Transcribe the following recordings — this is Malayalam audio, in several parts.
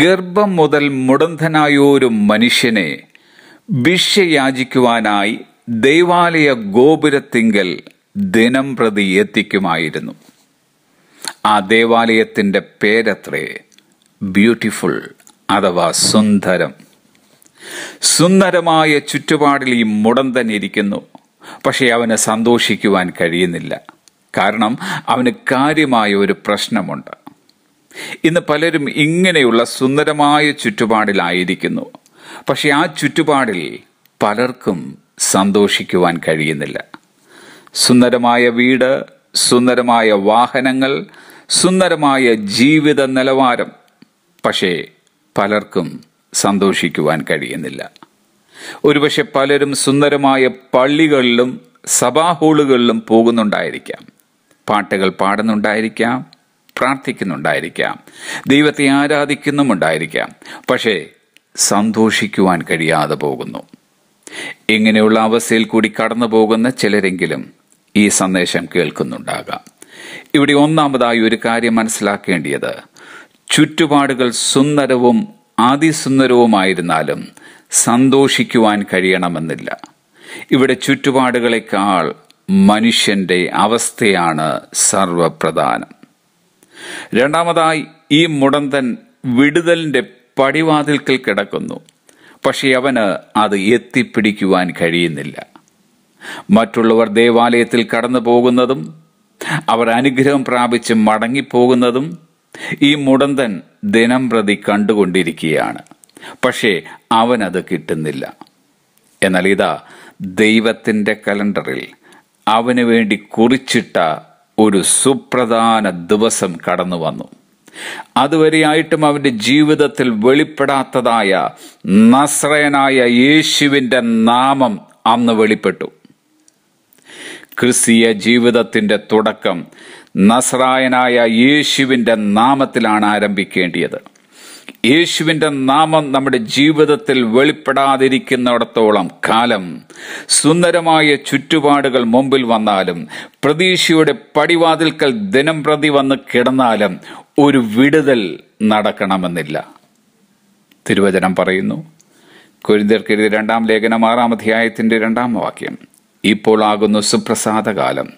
ഗർഭം മുതൽ മുടന്തനായൊരു മനുഷ്യനെ ഭിഷ്യയാചിക്കുവാനായി ദൈവാലയ ഗോപുരത്തിങ്കൽ ദിനം പ്രതി എത്തിക്കുമായിരുന്നു ആ ദേവാലയത്തിൻ്റെ പേരത്രേ ബ്യൂട്ടിഫുൾ അഥവാ സുന്ദരം സുന്ദരമായ ചുറ്റുപാടിൽ ഈ മുടന്തൻ ഇരിക്കുന്നു പക്ഷേ അവന് സന്തോഷിക്കുവാൻ കഴിയുന്നില്ല കാരണം അവന് കാര്യമായ ഒരു പ്രശ്നമുണ്ട് ഇന്ന് പലരും ഇങ്ങനെയുള്ള സുന്ദരമായ ചുറ്റുപാടിലായിരിക്കുന്നു പക്ഷെ ആ ചുറ്റുപാടിൽ പലർക്കും സന്തോഷിക്കുവാൻ കഴിയുന്നില്ല സുന്ദരമായ വീട് സുന്ദരമായ വാഹനങ്ങൾ സുന്ദരമായ ജീവിത നിലവാരം പക്ഷേ പലർക്കും സന്തോഷിക്കുവാൻ കഴിയുന്നില്ല ഒരുപക്ഷെ പലരും സുന്ദരമായ പള്ളികളിലും സഭാ ഹോളുകളിലും പോകുന്നുണ്ടായിരിക്കാം പാട്ടുകൾ പാടുന്നുണ്ടായിരിക്കാം പ്രാർത്ഥിക്കുന്നുണ്ടായിരിക്കാം ദൈവത്തെ ആരാധിക്കുന്നുമുണ്ടായിരിക്കാം പക്ഷേ സന്തോഷിക്കുവാൻ കഴിയാതെ പോകുന്നു ഇങ്ങനെയുള്ള അവസ്ഥയിൽ കൂടി കടന്നു പോകുന്ന ചിലരെങ്കിലും ഈ സന്ദേശം കേൾക്കുന്നുണ്ടാകാം ഇവിടെ ഒന്നാമതായി ഒരു കാര്യം മനസ്സിലാക്കേണ്ടിയത് ചുറ്റുപാടുകൾ സുന്ദരവും അതിസുന്ദരവുമായിരുന്നാലും സന്തോഷിക്കുവാൻ കഴിയണമെന്നില്ല ഇവിടെ ചുറ്റുപാടുകളെക്കാൾ മനുഷ്യന്റെ അവസ്ഥയാണ് സർവപ്രധാനം രണ്ടാമതായി ഈ മുടന്തൻ വിടുതലിൻ്റെ പടിവാതിൽക്കൽ കിടക്കുന്നു പക്ഷേ അവന് അത് എത്തിപ്പിടിക്കുവാൻ കഴിയുന്നില്ല മറ്റുള്ളവർ ദേവാലയത്തിൽ കടന്നു പോകുന്നതും അവർ അനുഗ്രഹം പ്രാപിച്ച് മടങ്ങിപ്പോകുന്നതും ഈ മുടന്തൻ ദിനം പ്രതി കണ്ടുകൊണ്ടിരിക്കുകയാണ് പക്ഷേ അവനത് കിട്ടുന്നില്ല എന്നാൽ ഇതാ ദൈവത്തിൻ്റെ കലണ്ടറിൽ അവന് വേണ്ടി കുറിച്ചിട്ട ഒരു സുപ്രധാന ദിവസം കടന്നു വന്നു അതുവരെയായിട്ടും അവന്റെ ജീവിതത്തിൽ വെളിപ്പെടാത്തതായ നസ്രയനായ യേശുവിന്റെ നാമം അന്ന് വെളിപ്പെട്ടു ക്രിസ്തീയ ജീവിതത്തിന്റെ തുടക്കം നസ്രായനായ യേശുവിന്റെ നാമത്തിലാണ് ആരംഭിക്കേണ്ടിയത് യേശുവിൻ്റെ നാമം നമ്മുടെ ജീവിതത്തിൽ വെളിപ്പെടാതിരിക്കുന്നിടത്തോളം കാലം സുന്ദരമായ ചുറ്റുപാടുകൾ മുമ്പിൽ വന്നാലും പ്രതീക്ഷയുടെ പടിവാതിൽക്കൽ ദിനം പ്രതി വന്ന് കിടന്നാലും ഒരു വിടുതൽ നടക്കണമെന്നില്ല തിരുവചനം പറയുന്നു കുരിന്തർക്കെഴുതി രണ്ടാം ലേഖനം ആറാം അധ്യായത്തിൻ്റെ രണ്ടാം വാക്യം ഇപ്പോൾ ആകുന്നു സുപ്രസാദകാലം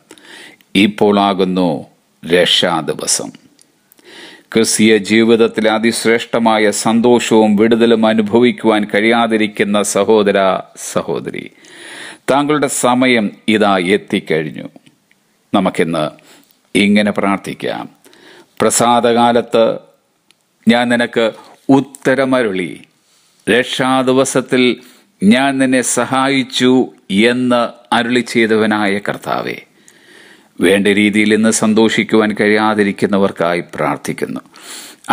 ഇപ്പോൾ ആകുന്നു രക്ഷാദിവസം ക്രിസ്തീയ ജീവിതത്തിൽ അതിശ്രേഷ്ഠമായ സന്തോഷവും വിടുതലും അനുഭവിക്കുവാൻ കഴിയാതിരിക്കുന്ന സഹോദര സഹോദരി താങ്കളുടെ സമയം ഇതാ എത്തിക്കഴിഞ്ഞു നമുക്കിന്ന് ഇങ്ങനെ പ്രാർത്ഥിക്കാം പ്രസാദകാലത്ത് ഞാൻ നിനക്ക് ഉത്തരമരുളി രക്ഷാദിവസത്തിൽ ഞാൻ നിന്നെ സഹായിച്ചു എന്ന് അരുളി ചെയ്തവനായ കർത്താവേ വേണ്ട രീതിയിൽ ഇന്ന് സന്തോഷിക്കുവാൻ കഴിയാതിരിക്കുന്നവർക്കായി പ്രാർത്ഥിക്കുന്നു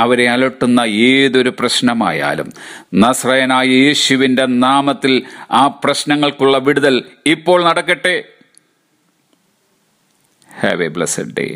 അവരെ അലട്ടുന്ന ഏതൊരു പ്രശ്നമായാലും നസ്രയനായ യേശുവിൻ്റെ നാമത്തിൽ ആ പ്രശ്നങ്ങൾക്കുള്ള വിടുതൽ ഇപ്പോൾ നടക്കട്ടെ ഹാവ് എ ബ്ലസ്ഡ് ഡേ